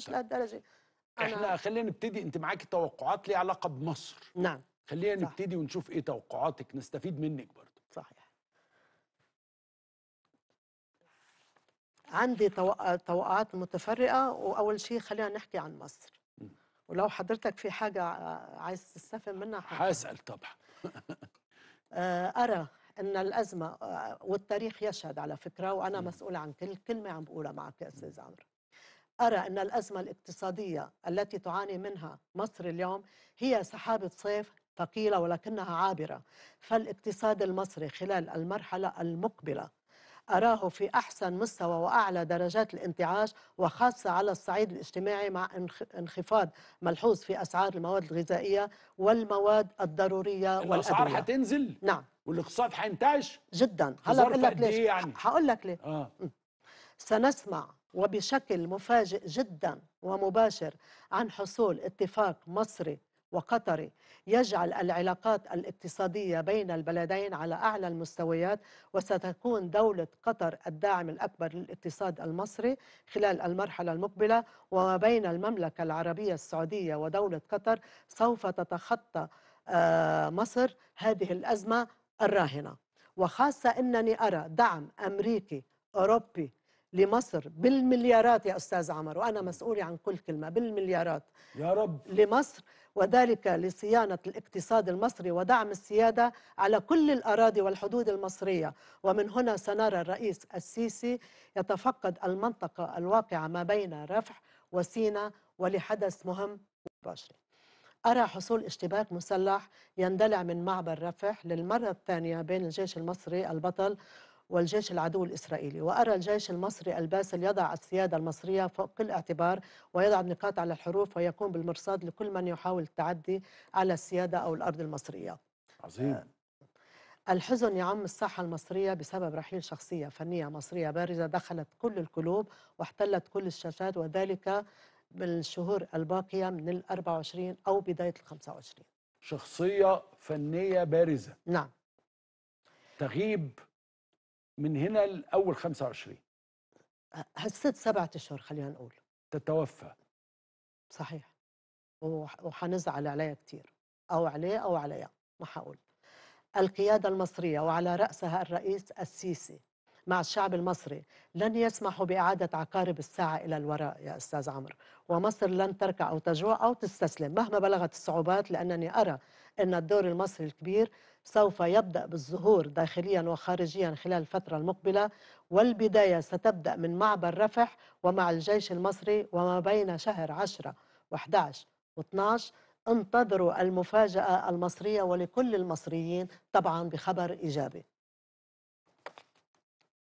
مش لهالدرجه احنا خلينا نبتدي انت معاكي توقعات ليها علاقه بمصر نعم خلينا صح. نبتدي ونشوف ايه توقعاتك نستفيد منك برضه صحيح عندي توقعات متفرقه واول شيء خلينا نحكي عن مصر ولو حضرتك في حاجه عايز تستفهم منها حاسال طبعا آه، ارى ان الازمه آه، والتاريخ يشهد على فكره وانا مسؤوله عن كل كلمه عم بقولها معك يا استاذ عمرو أرى أن الأزمة الاقتصادية التي تعاني منها مصر اليوم هي سحابة صيف ثقيلة ولكنها عابرة فالاقتصاد المصري خلال المرحلة المقبلة أراه في أحسن مستوى وأعلى درجات الانتعاش وخاصة على الصعيد الاجتماعي مع انخفاض ملحوظ في أسعار المواد الغذائية والمواد الضرورية والأدوية الأسعار حتنزل؟ نعم والاقتصاد حينتعش؟ جدا هلا بقول لك ليش؟ إيه يعني؟ هقول لك ليه؟ آه. سنسمع وبشكل مفاجئ جدا ومباشر عن حصول اتفاق مصري وقطري يجعل العلاقات الاقتصاديه بين البلدين على اعلى المستويات وستكون دوله قطر الداعم الاكبر للاقتصاد المصري خلال المرحله المقبله وما بين المملكه العربيه السعوديه ودوله قطر سوف تتخطى آه، مصر هذه الازمه الراهنه وخاصه انني ارى دعم امريكي اوروبي لمصر بالمليارات يا أستاذ عمر وأنا مسؤولي عن كل كلمة بالمليارات يا رب لمصر وذلك لصيانة الاقتصاد المصري ودعم السيادة على كل الأراضي والحدود المصرية ومن هنا سنرى الرئيس السيسي يتفقد المنطقة الواقعة ما بين رفح وسينا ولحدث مهم مباشر أرى حصول اشتباك مسلح يندلع من معبر رفح للمرة الثانية بين الجيش المصري البطل والجيش العدو الإسرائيلي وأرى الجيش المصري الباسل يضع السيادة المصرية فوق كل اعتبار ويضع النقاط على الحروف ويقوم بالمرصاد لكل من يحاول التعدي على السيادة أو الأرض المصرية عظيم آه، الحزن يعم الساحة المصرية بسبب رحيل شخصية فنية مصرية بارزة دخلت كل القلوب واحتلت كل الشاشات وذلك بالشهور الباقية من ال 24 أو بداية ال 25 شخصية فنية بارزة نعم تغيب من هنا لأول 25 هالست سبعة أشهر خلينا نقول تتوفى صحيح وحنزعل عليها كثير أو عليه أو عليها ما حقول القيادة المصرية وعلى رأسها الرئيس السيسي مع الشعب المصري لن يسمحوا بإعادة عقارب الساعة إلى الوراء يا أستاذ عمرو ومصر لن تركع أو تجوع أو تستسلم مهما بلغت الصعوبات لأنني أرى أن الدور المصري الكبير سوف يبدأ بالظهور داخليا وخارجيا خلال الفترة المقبلة والبداية ستبدأ من معبر رفح ومع الجيش المصري وما بين شهر 10 و11 و12 انتظروا المفاجأة المصرية ولكل المصريين طبعا بخبر إيجابي